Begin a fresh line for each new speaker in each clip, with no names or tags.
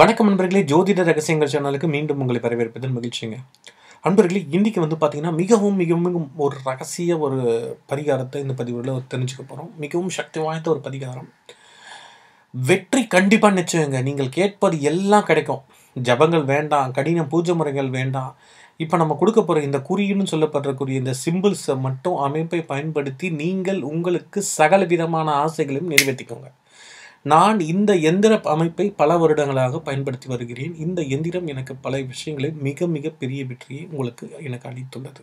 வணக்கம் நண்பர்களே ஜோதிட ரகசியங்கள் சேனலுக்கு மீண்டும் உங்களை வரவேற்பது மகிழ்ச்சிங்க அன்பர்களே இன்றைக்கி வந்து பார்த்திங்கன்னா மிகவும் மிகவும் ஒரு ரகசிய ஒரு பரிகாரத்தை இந்த பதிவில் தெரிஞ்சுக்க போகிறோம் மிகவும் சக்தி வாய்ந்த ஒரு பரிகாரம் வெற்றி கண்டிப்பாக நிச்சயங்க நீங்கள் கேட்பது எல்லாம் கிடைக்கும் ஜபங்கள் வேண்டாம் கடின பூஜை முறைகள் வேண்டாம் இப்போ நம்ம கொடுக்க போகிற இந்த குறின்னு சொல்லப்படுறக்கூடிய இந்த சிம்பிள்ஸை மட்டும் அமைப்பை பயன்படுத்தி நீங்கள் உங்களுக்கு சகல விதமான ஆசைகளையும் நிறைவேற்றிக்கோங்க நான் இந்த எந்திர அமைப்பை பல வருடங்களாக பயன்படுத்தி வருகிறேன் இந்த எந்திரம் எனக்கு பல விஷயங்களில் மிக மிக பெரிய வெற்றியை உங்களுக்கு எனக்கு அளித்துள்ளது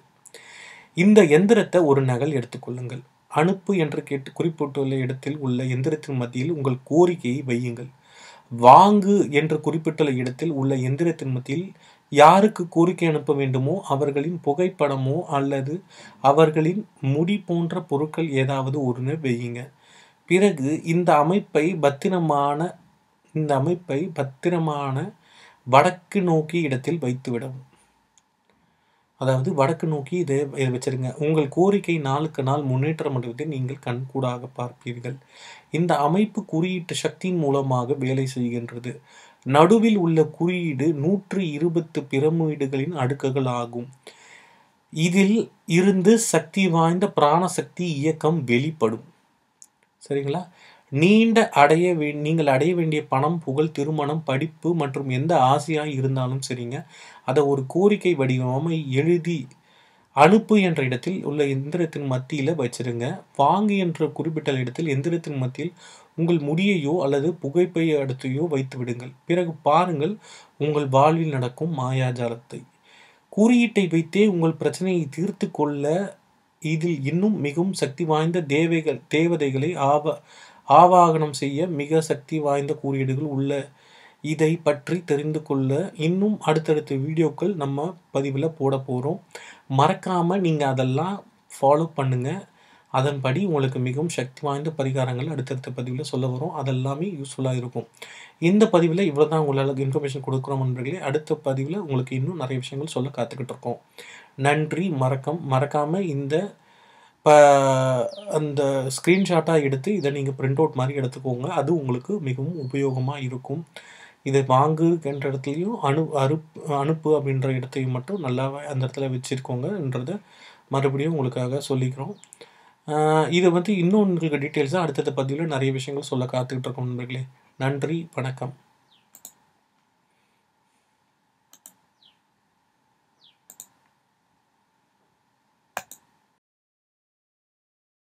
இந்த எந்திரத்தை ஒரு நகல் எடுத்துக்கொள்ளுங்கள் அனுப்பு என்று கேட்டு குறிப்பிட்டுள்ள இடத்தில் உள்ள எந்திரத்தின் மத்தியில் உங்கள் கோரிக்கையை வையுங்கள் வாங்கு என்று குறிப்பிட்டுள்ள இடத்தில் உள்ள எந்திரத்தின் மத்தியில் யாருக்கு கோரிக்கை அனுப்ப வேண்டுமோ அவர்களின் புகைப்படமோ அல்லது அவர்களின் முடி போன்ற பொருட்கள் ஏதாவது ஒன்று வையுங்கள் பிறகு இந்த அமைப்பை பத்திரமான இந்த அமைப்பை பத்திரமான வடக்கு நோக்கி இடத்தில் வைத்துவிடவும் அதாவது வடக்கு நோக்கி இதை வச்சிருங்க உங்கள் கோரிக்கை நாளுக்கு நாள் முன்னேற்றம் அடைவதை நீங்கள் கண்கூடாக பார்ப்பீர்கள் இந்த அமைப்பு குறியீட்டு சக்தியின் மூலமாக வேலை செய்கின்றது நடுவில் உள்ள குறியீடு நூற்றி இருபத்து பிரமிடுகளின் அடுக்குகள் ஆகும் இதில் இருந்து சக்தி வாய்ந்த பிராணசக்தி இயக்கம் வெளிப்படும் சரிங்களா நீண்ட அடைய வே நீங்கள் அடைய வேண்டிய பணம் புகழ் திருமணம் படிப்பு மற்றும் எந்த ஆசையாக இருந்தாலும் சரிங்க அதை ஒரு கோரிக்கை வடிவமாக எழுதி அனுப்பு என்ற இடத்தில் உள்ள எந்திரத்தின் மத்தியில் வச்சிருங்க வாங்கு என்ற குறிப்பிட்ட இடத்தில் எந்திரத்தின் மத்தியில் உங்கள் முடியையோ அல்லது புகைப்பை அடுத்தையோ வைத்து விடுங்கள் பிறகு பாருங்கள் உங்கள் வாழ்வில் நடக்கும் மாயாஜாலத்தை குறியீட்டை வைத்தே உங்கள் பிரச்சனையை தீர்த்து கொள்ள இதில் இன்னும் மிகவும் சக்தி வாய்ந்த தேவைகள் தேவதைகளை ஆவ ஆவாகனம் செய்ய மிக சக்தி வாய்ந்த குறியீடுகள் உள்ள இதை பற்றி தெரிந்து கொள்ள இன்னும் அடுத்தடுத்த வீடியோக்கள் நம்ம பதிவில் போட போகிறோம் மறக்காமல் நீங்கள் அதெல்லாம் ஃபாலோ பண்ணுங்கள் அதன்படி உங்களுக்கு மிகவும் சக்தி வாய்ந்த பரிகாரங்கள் அடுத்தடுத்த பதிவில் சொல்ல வரும் அதெல்லாமே யூஸ்ஃபுல்லாக இருக்கும் இந்த பதிவில் இவ்வளோ தான் உங்களுக்கு இன்ஃபர்மேஷன் கொடுக்குறோம் நண்பர்களே அடுத்த பதிவில் உங்களுக்கு இன்னும் நிறைய விஷயங்கள் சொல்ல காத்துக்கிட்டு இருக்கோம் நன்றி மறக்கம் மறக்காமல் இந்த ப அந்த ஸ்க்ரீன்ஷாட்டாக எடுத்து இதை நீங்கள் பிரிண்ட் அவுட் மாதிரி எடுத்துக்கோங்க அது உங்களுக்கு மிகவும் உபயோகமாக இருக்கும் இதை வாங்குகின்ற இடத்துலையும் அனு அறுப் அனுப்பு அப்படின்ற இடத்தையும் மட்டும் நல்லாவே அந்த இடத்துல வச்சுருக்கோங்கன்றதை மறுபடியும் உங்களுக்காக சொல்லிக்கிறோம் இது வந்து இன்னும் உங்களுக்கு டீட்டெயில்ஸாக அடுத்தடுத்த பதிவில் நிறைய விஷயங்கள் சொல்ல காத்துக்கிட்டு இருக்கோம் நண்பர்களே நன்றி வணக்கம்